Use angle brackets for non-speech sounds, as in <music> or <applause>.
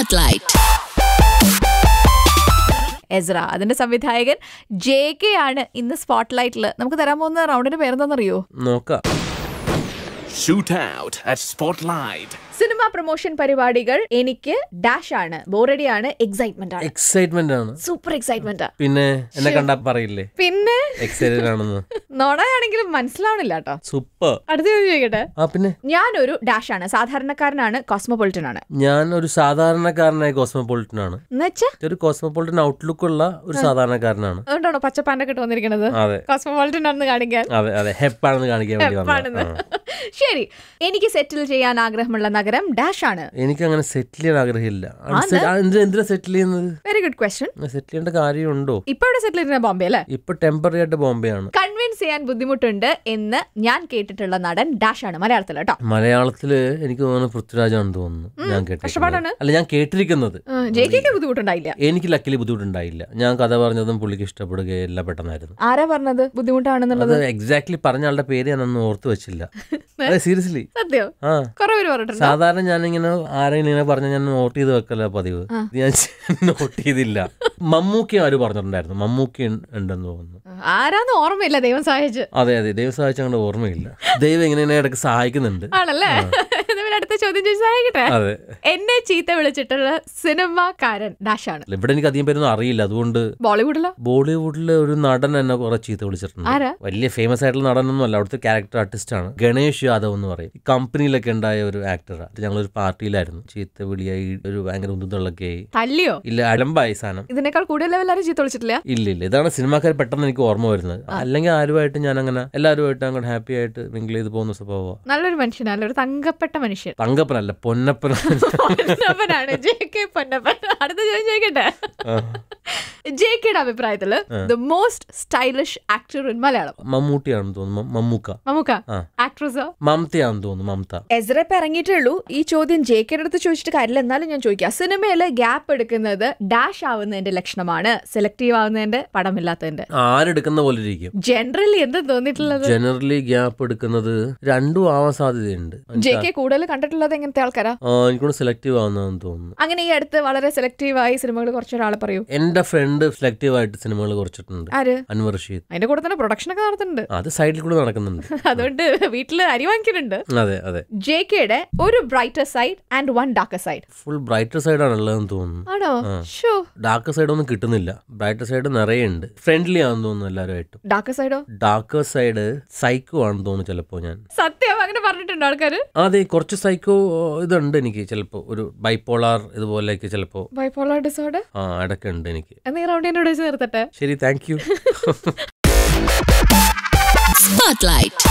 spotlight Ezra അതിന്റെ സംവിധായകൻ J K ആണ് ഇന്ന് സ്പോട്ട്ലൈറ്റിൽ നമുക്ക് തരാൻ പോകുന്ന റൗണ്ടിന്റെ പേരെന്താണെന്നറിയോ നോക്കാം ഷൂട്ട് സിനിമ പ്രൊമോഷൻ പരിപാടികൾ എനിക്ക് ഡാഷ് ആണ് ബോറടി ആണ് എക്സൈറ്റ്മെന്റ് ആണ് എക്സൈറ്റ്മെന്റ് ആണ് സൂപ്പർ എക്സൈറ്റ്മെന്റ് പിന്നെ എന്നെ കണ്ടാ പറയില്ലേ പിന്നെ എക്സൈറ്റഡ് ആണെന്ന് നോണയാണെങ്കിലും മനസ്സിലാവണില്ല കേട്ടോ സൂപ്പർ അടുത്ത പിന്നെ ഞാനൊരു ഡാഷ് ആണ് സാധാരണക്കാരനാണ് കോസ്മോപൊളിറ്റൻ ആണ് ഞാൻ ഒരു സാധാരണക്കാരനായ കോസ്മോപോളിറ്റൻ ആണ് ഒരു കോസ്മോപൊളിറ്റൻ ഔട്ട്ലുക്ക് ഉള്ള ഒരു സാധാരണക്കാരനാണ് അതുകൊണ്ടാണോ പച്ചപ്പാൻ്റെ ഒക്കെ വന്നിരിക്കുന്നത് കോസ്മോപൊളിറ്റൻ ആണെന്ന് കാണിക്കാൻ അതെ അതെ ഹെപ്പാണെന്ന് കാണിക്കാൻ വേണ്ടി ശരി എനിക്ക് സെറ്റിൽ ചെയ്യാൻ ആഗ്രഹമുള്ള നഗരം ഡാഷ് ആണ് എനിക്ക് അങ്ങനെ സെറ്റിൽ ചെയ്യാൻ ആഗ്രഹമില്ല സെറ്റിൽ ചെയ്യുന്നത് വെരി ഗുഡ് ക്വസ്റ്റ്യൻ സെറ്റിൽ ചെയ്യേണ്ട കാര്യമുണ്ടോ ഇപ്പൊ സെറ്റിൽ ചെയ്യുന്ന ബോംബെ അല്ലേ ഇപ്പൊ ടെമ്പററി ആയിട്ട് ബോംബെ ആണ് കൺവിൻസ് ചെയ്യാൻ ബുദ്ധിമുട്ടുണ്ട് എന്ന് ഞാൻ കേട്ടിട്ടുള്ള നടൻ ഡാഷാണ് മലയാളത്തിൽ കേട്ടോ മലയാളത്തിൽ എനിക്ക് തോന്നുന്നു പൃഥ്വിരാജാണെന്ന് തോന്നുന്നു ഞാൻ അല്ല ഞാൻ കേട്ടിരിക്കുന്നത് ബുദ്ധിമുട്ടുണ്ടായില്ല എനിക്ക് ലക്കിലി ബുദ്ധിമുട്ടുണ്ടായില്ല ഞാൻ കഥ പറഞ്ഞതും പുള്ളിക്ക് ഇഷ്ടപ്പെടുകയല്ല പെട്ടെന്നായിരുന്നു ആരാ പറഞ്ഞത് ബുദ്ധിമുട്ടാണെന്നുള്ളത് എക്സാക്ട് പറഞ്ഞ ആളുടെ പേര് ഞാൻ ഒന്നും ഓർത്ത് വെച്ചില്ല <laughs> സീരിയസ്ലി സാധാരണ ഞാനിങ്ങനെ ആരെങ്കിലും ഇങ്ങനെ പറഞ്ഞ ഞാൻ നോട്ട് ചെയ്ത് വെക്കല പതിവ് ഞാൻ നോട്ട് <laughs> ചെയ്തില്ല മമ്മൂക്കി ആര് പറഞ്ഞിട്ടുണ്ടായിരുന്നു മമ്മൂക്കി ഉണ്ടെന്ന് തോന്നുന്നു ആരാന്ന് ഓർമ്മയില്ല ദൈവം സഹായിച്ചു അതെ അതെ ദൈവം സഹായിച്ചു അങ്ങോട്ട് ഓർമ്മയില്ല ദൈവം ഇങ്ങനെ ഇടയ്ക്ക് സഹായിക്കുന്നുണ്ട് ആണല്ലേ ചോദ്യം ചോദിച്ചായിക്കട്ടെ എന്നെ ചീത്ത വിളിച്ചിട്ടുള്ള സിനിമാക്കാരൻ ഡാഷാണ് ഇവിടെ എനിക്ക് അധികം പേരൊന്നും അറിയില്ല അതുകൊണ്ട് ബോളിവുഡിലോ ബോളിവുഡിലെ ഒരു നടൻ എന്നെ കുറെ ചീത്ത വിളിച്ചിട്ടുണ്ട് വലിയ ഫേമസ് ആയിട്ടുള്ള നടനൊന്നും അല്ല അവിടുത്തെ ക്യാരക്ടർ ആർട്ടിസ്റ്റ് ആണ് ഗണേഷ് യാദവ് എന്ന് പറയും കമ്പനിയിലൊക്കെ ഉണ്ടായ ഒരു ആക്ടറാണ് ഞങ്ങളൊരു പാർട്ടിയിലായിരുന്നു ചീത്ത വിളിയായി ഒരു ഭയങ്കര ഉന്തുള്ളൊക്കെ ആയി തല്ലിയോ ഇല്ല അലമ്പായി സാധനം ഇതിനേക്കാൾ കൂടുതൽ എല്ലാവരും ചീത്ത വിളിച്ചിട്ടില്ല ഇല്ല ഇല്ല ഇതാണ് സിനിമാക്കാർ പെട്ടെന്ന് എനിക്ക് ഓർമ്മ വരുന്നത് അല്ലെങ്കിൽ ആരുമായിട്ട് ഞാൻ അങ്ങനെ എല്ലാവരുമായിട്ട് അങ്ങോട്ട് ഹാപ്പി ആയിട്ട് മിങ്കിൾ ചെയ്ത് പോകുന്ന സ്വഭാവം നല്ലൊരു മനുഷ്യനാണ് ഒരു തങ്കപ്പെട്ട മനുഷ്യൻ തങ്കപ്പനല്ല പൊന്നപ്പനാണ് ജെ കെ പൊന്നപ്പൻ അടുത്ത ചോദ്യം ചോദിക്കട്ടെ ജെ കെയുടെ അഭിപ്രായത്തില് the most stylish actor in Malayalam മമ്മൂട്ടിയാണെന്ന് തോന്നുന്നു മമ്മൂക്ക മമ്മൂക്ക ആക്ട്രസോ മമതയാന്ന് തോന്നുന്നു മമത എസ്ര ഇപ്പൊ ഇറങ്ങിയിട്ടുള്ളൂ ഈ ചോദ്യം ജെ കെയുടെ അടുത്ത് ചോദിച്ചിട്ട് കാര്യമില്ല എന്നാലും ഞാൻ ചോദിക്കാം സിനിമയിൽ ഗ്യാപ്പ് എടുക്കുന്നത് ഡാഷ് ആവുന്നതിന്റെ ലക്ഷണമാണ് സെലക്റ്റീവ് ആവുന്നതിന്റെ പടമില്ലാത്തതിന്റെ ആരെടുക്കുന്ന പോലെ ഇരിക്കും ജനറലി എന്താ തോന്നിയിട്ടുള്ളത് ജനറലി ഗ്യാപ്പ് എടുക്കുന്നത് രണ്ടും ആവാൻ സാധ്യതയുണ്ട് ജെ കെ കൂടുതൽ കണ്ടിട്ടുള്ളത് എങ്ങനത്തെ ആൾക്കാരാ എനിക്കൂടെ സെലക്റ്റീവ് ആവുന്നതെന്ന് തോന്നുന്നു അങ്ങനെ ഈ അടുത്ത് വളരെ സെലക്റ്റീവ് ആയി സിനിമകൾ കുറച്ചൊരാളെ പറയൂ എന്റെ ഫ്രണ്ട് സെലക്റ്റീവ് ആയിട്ട് സിനിമകൾ കുറച്ചിട്ടുണ്ട് ആര് അൻവർ റഷീദ് അതിന്റെ കൂടെ തന്നെ പ്രൊഡക്ഷൻ ഒക്കെ നടത്തുന്നുണ്ട് അത് സൈഡിൽ കൂടെ നടക്കുന്നുണ്ട് <laughs> അതുകൊണ്ട് വീട്ടിൽ അരി വാങ്ങിക്കുന്നുണ്ട് അതെ അതെ ജെ കെയുടെ ഒരു brighter side and one darker side full brighter side ആണുള്ളതെന്ന് തോന്നുന്നു ആണോ ഷോ ഡാർക്കർ സൈഡ് ഒന്നും കിട്ടുന്നില്ല ബ്രൈറ്റർ സൈഡ് നിറയെ ഉണ്ട് ഫ്രണ്ട്ലി ആണെന്ന് തോന്നുന്നു എല്ലാവരുമായിട്ടും ഡാർക്കർ സൈഡോ ഡാർക്കർ സൈഡ് സൈക്കോ ആണെന്ന് തോന്നുന്നു ചിലപ്പോ ഞാൻ സത്യം അങ്ങനെ പറഞ്ഞിട്ടുണ്ട് ആൾക്കാര് അതെ കുറച്ച് സൈക്കോ ഇതുണ്ട് എനിക്ക് ചിലപ്പോ ഒരു ബൈപോളാർ ഇതുപോലെ ചിലപ്പോ ബൈപോളാർ ഡിസോർഡർ ആ അടക്കം ഉണ്ട് എനിക്ക് എന്നാ എന്നോട് ചേർത്തട്ടെ ശരി താങ്ക് യു ലൈറ്റ്